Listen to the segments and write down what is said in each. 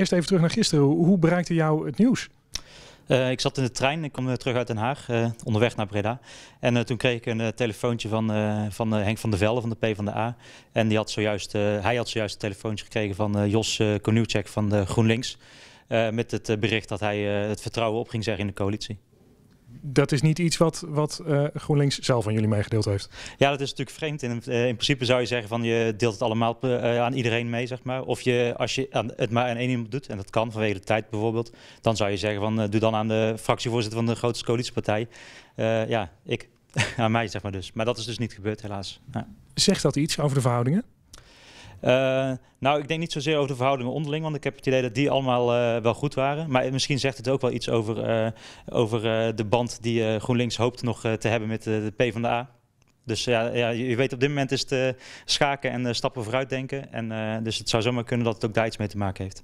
Eerst even terug naar gisteren. Hoe bereikte jou het nieuws? Eh, ik zat in de trein, ik kwam eh, terug uit Den Haag, eh, onderweg naar Breda. En toen kreeg ik een telefoontje van, van Henk van der Velde van de P van de A. En die had zojuist, hij had zojuist een telefoontje gekregen van Jos uh, van de GroenLinks. met het bericht dat hij het vertrouwen op ging zeggen in de coalitie dat is niet iets wat, wat eh, GroenLinks zelf aan jullie meegedeeld heeft. Ja, dat is natuurlijk vreemd. In, eh, principe zou je zeggen van je deelt het allemaal eh, aan iedereen mee, zeg maar. Of je, als je aan, het maar aan één iemand doet, en dat kan vanwege de tijd bijvoorbeeld, dan zou je zeggen van doe dan aan de fractievoorzitter van de grootste coalitiepartij. ja, ik. aan mij, zeg maar dus. Maar dat is dus niet gebeurd, helaas. Ja. Zegt dat iets over de verhoudingen? Eh, nou, ik denk niet zozeer over de verhoudingen onderling, want ik heb het idee dat die allemaal eh, wel goed waren. Maar misschien zegt het ook wel iets over, eh, over de band die GroenLinks hoopt nog te hebben met de PvdA. Dus ja, ja, je weet op dit moment is het schaken en stappen vooruit denken. En, dus het zou zomaar kunnen dat het ook daar iets mee te maken heeft.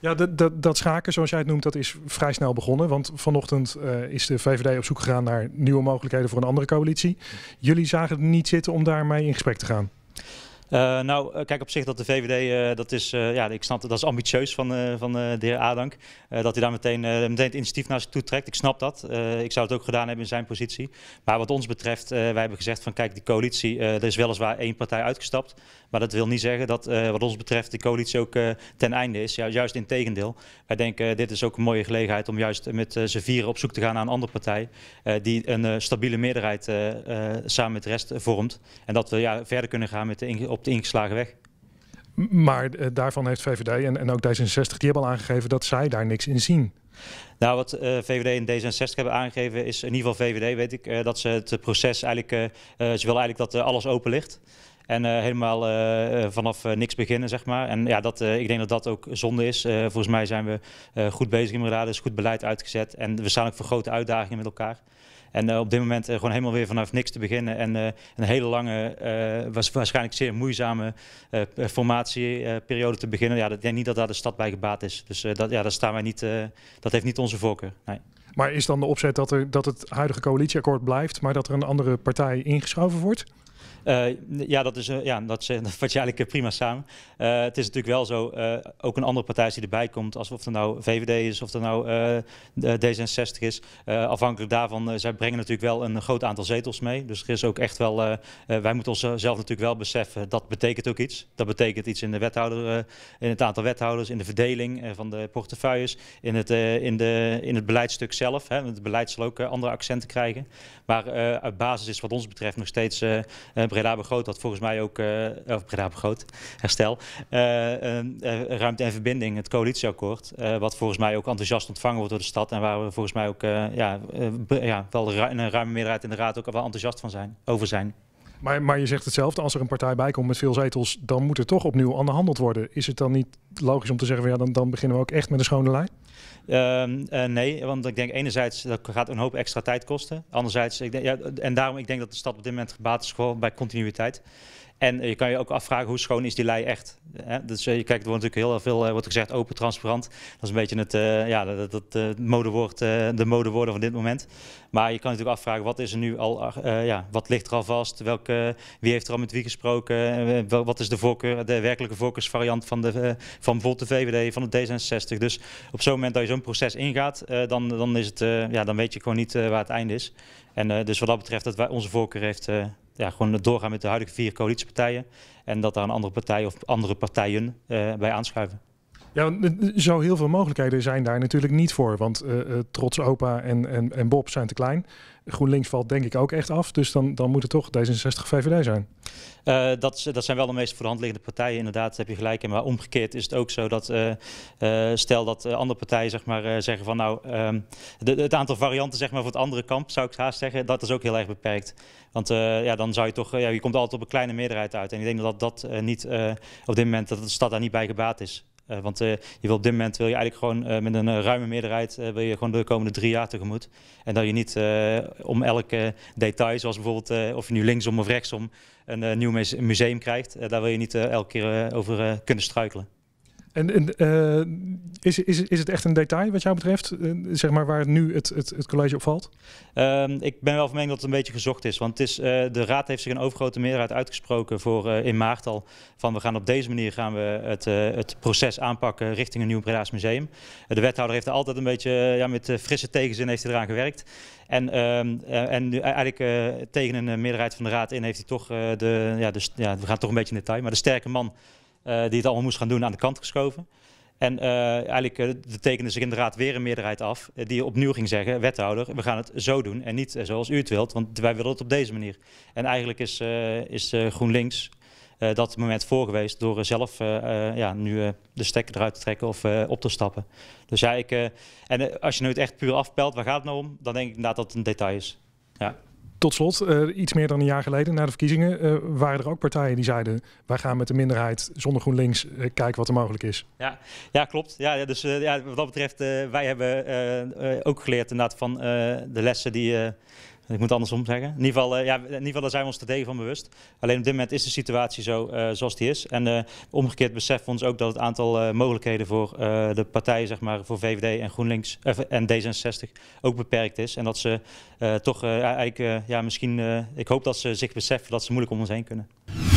Ja, dat, dat schaken, zoals jij het noemt, dat is vrij snel begonnen. Want vanochtend is de VVD op zoek gegaan naar nieuwe mogelijkheden voor een andere coalitie. Jullie zagen het niet zitten om daarmee in gesprek te gaan? Uh, nou, eh, kijk op zich dat de VVD, eh, dat is, ja, ik snap dat, is ambitieus van, van de heer Adank. dat hij daar meteen, meteen het initiatief naar zich toe trekt. Ik snap dat. ik zou het ook gedaan hebben in zijn positie. Maar wat ons betreft, wij hebben gezegd van kijk, die coalitie, er is weliswaar één partij uitgestapt. Maar dat wil niet zeggen dat wat ons betreft de coalitie ook ten einde is. Ja, juist in tegendeel. Wij denken, dit is ook een mooie gelegenheid om juist met z'n vieren op zoek te gaan naar een andere partij. die een stabiele meerderheid samen met de rest vormt. En dat we ja, verder kunnen gaan met de op de ingeslagen weg. Maar eh, daarvan heeft VVD en, en ook D66, die hebben al aangegeven dat zij daar niks in zien. Nou, wat eh, VVD en D66 hebben aangegeven is, in ieder geval VVD weet ik, eh, dat ze het proces eigenlijk, ze willen eigenlijk dat alles open ligt. En helemaal vanaf niks beginnen, zeg maar. En ja, dat, ik denk dat dat ook zonde is. volgens mij zijn we goed bezig in raad, is goed beleid uitgezet. En we staan ook voor grote uitdagingen met elkaar. En eh, op dit moment eh, gewoon helemaal weer vanaf niks te beginnen. En eh, een hele lange, was waarschijnlijk zeer moeizame formatieperiode te beginnen. Ja, dat, ik denk niet dat daar de stad bij gebaat is. Dus dat, ja, daar staan wij niet, dat heeft niet onze voorkeur. Nee. Maar is dan de opzet dat, er, dat het huidige coalitieakkoord blijft, maar dat er een andere partij ingeschoven wordt? Eh, ja, dat is, eh, ja, dat, is, vat je eigenlijk eh, prima samen. het is natuurlijk wel zo, ook een andere partij die erbij komt, alsof het nou VVD is of er nou D66 is. afhankelijk daarvan, zij brengen natuurlijk wel een groot aantal zetels mee. Dus er is ook echt wel, wij moeten onszelf natuurlijk wel beseffen, dat betekent ook iets. Dat betekent iets in de wethouder, in het aantal wethouders, in de verdeling van de portefeuilles, in het, in de, in het beleidstuk zelf. Hè. Het beleid zal ook andere accenten krijgen. Maar uit basis is wat ons betreft nog steeds Breda begroot had volgens mij ook, eh, of Breda begroot, herstel, eh, eh, ruimte en verbinding, het coalitieakkoord. wat volgens mij ook enthousiast ontvangen wordt door de stad en waar we volgens mij ook ja, ja, wel in een ruime meerderheid in de raad ook wel enthousiast van zijn, over zijn. Maar, maar, je zegt hetzelfde, als er een partij bij komt met veel zetels, dan moet er toch opnieuw aan de handeld worden. Is het dan niet logisch om te zeggen, ja, dan, dan beginnen we ook echt met een schone lijn? Ehm, eh, nee, want ik denk enerzijds dat gaat een hoop extra tijd kosten. Anderzijds, ik denk, ja, en daarom ik denk dat de stad op dit moment gebaat is gewoon bij continuïteit. En je kan je ook afvragen hoe schoon is die lei echt. Hè? Dus je eh, kijkt, er wordt natuurlijk heel veel eh, wordt gezegd open, transparant. Dat is een beetje het, uh, ja, dat, dat, modewoord, de modewoorden van dit moment. Maar je kan natuurlijk afvragen, wat is er nu al, ja, wat ligt er al vast? Welke, wie heeft er al met wie gesproken? wat is de, voorkeur, de werkelijke voorkeursvariant van, de, van bijvoorbeeld de VVD, van het D66? Dus op zo'n moment dat je zo'n proces ingaat, eh, dan, dan, is het, eh, ja, dan weet je gewoon niet eh, waar het einde is. En dus wat dat betreft, dat wij, onze voorkeur heeft ja, gewoon doorgaan met de huidige vier coalitiepartijen. En dat daar een andere partij of andere partijen bij aanschuiven. Ja, zo heel veel mogelijkheden zijn daar natuurlijk niet voor. Want eh, eh, trots opa en, en, en Bob zijn te klein. GroenLinks valt denk ik ook echt af. Dus dan, dan moet het toch D66 VVD zijn. Eh, dat, dat, zijn wel de meest liggende partijen. Inderdaad, heb je gelijk. Maar omgekeerd is het ook zo dat stel dat andere partijen zeg maar, zeggen van nou, ehm, het aantal varianten zeg maar, voor het andere kamp, zou ik haast zeggen, dat is ook heel erg beperkt. Want ja, dan zou je toch, ja, je komt altijd op een kleine meerderheid uit. En ik denk dat dat niet op dit moment dat de stad daar niet bij gebaat is. Eh, want eh, je wil op dit moment wil je eigenlijk gewoon eh, met een ruime meerderheid wil je gewoon de komende drie jaar tegemoet. En dat je niet om elk detail, zoals bijvoorbeeld of je nu linksom of rechtsom een nieuw museum krijgt, daar wil je niet elke keer over kunnen struikelen. En, eh, is, is, is het echt een detail wat jou betreft, eh, zeg maar waar nu het, het, het college op valt? Ehm, ik ben wel van mening dat het een beetje gezocht is. Want het is, eh, de raad heeft zich een overgrote meerderheid uitgesproken voor in maart al. Van we gaan op deze manier gaan we het, het proces aanpakken richting een nieuw Breda's museum. de wethouder heeft er altijd een beetje ja, met frisse tegenzin heeft hij eraan gewerkt. En, ehm, en nu e-, eigenlijk tegen een meerderheid van de raad in heeft hij toch de, ja, dus, ja, we gaan toch een beetje in detail. Maar de sterke man eh, die het allemaal moest gaan doen, aan de kant geschoven. En eh, eigenlijk eh, de tekende zich inderdaad weer een meerderheid af, die opnieuw ging zeggen, wethouder, we gaan het zo doen en niet zoals u het wilt, want wij willen het op deze manier. En eigenlijk is, is GroenLinks dat moment voor geweest door zelf ja, nu de stekker eruit te trekken of op te stappen. Dus ja, ik, en als je nu het echt puur afpelt, waar gaat het nou om? Dan denk ik inderdaad dat het een detail is. Ja. Tot slot, eh, iets meer dan een jaar geleden, na de verkiezingen, eh, waren er ook partijen die zeiden: wij gaan met de minderheid zonder GroenLinks eh, kijken wat er mogelijk is. Ja, ja klopt. Ja, dus ja, wat dat betreft, wij hebben ook geleerd inderdaad van de lessen die ik moet andersom zeggen. In ieder geval, eh, ja, in ieder geval daar zijn we ons tegen van bewust. Alleen op dit moment is de situatie zo eh, zoals die is. En eh, omgekeerd beseffen we ons ook dat het aantal mogelijkheden voor de partijen, zeg maar, voor VVD en GroenLinks en D66 ook beperkt is. En dat ze toch eigenlijk, ja, misschien, ik hoop dat ze zich beseffen dat ze moeilijk om ons heen kunnen.